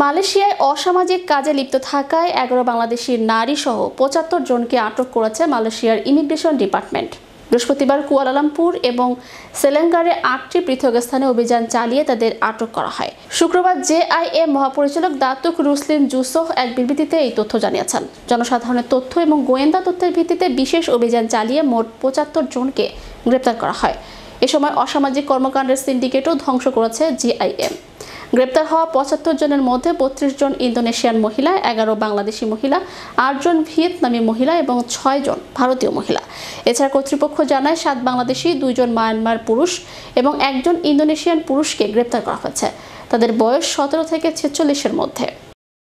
মালয়েশিয়ায় অসামাজিক কাজে লিপ্ত থাকায় এগারো বাংলাদেশি নারী সহ পঁচাত্তর জনকে আটক করেছে মালয়েশিয়ার ইমিগ্রেশন ডিপার্টমেন্ট বৃহস্পতিবার কুয়ালালামপুর এবং সেলেঙ্গারে আটটি পৃথক স্থানে অভিযান চালিয়ে তাদের আটক করা হয় শুক্রবার জেআইএ মহাপরিচালক দাতুক রুসলিন জুসোহ এক বিবৃতিতে এই তথ্য জানিয়েছেন জনসাধারণের তথ্য এবং গোয়েন্দা তথ্যের ভিত্তিতে বিশেষ অভিযান চালিয়ে মোট পঁচাত্তর জনকে গ্রেপ্তার করা হয় এ সময় অসামাজিক কর্মকাণ্ডের সিন্ডিকেটও ধ্বংস করেছে জিআইএম গ্রেপ্তার হওয়া পঁচাত্তর জনের মধ্যে বত্রিশ জন ইন্দোনেশিয়ান মহিলা এগারো বাংলাদেশি মহিলা আটজন ভিয়েতনামি মহিলা এবং ছয় জন ভারতীয় মহিলা এছাড়া কর্তৃপক্ষ জানায় সাত বাংলাদেশি দুইজন মায়ানমার পুরুষ এবং একজন ইন্দোনেশিয়ান পুরুষকে গ্রেপ্তার করা হয়েছে তাদের বয়স সতেরো থেকে ছেচল্লিশের মধ্যে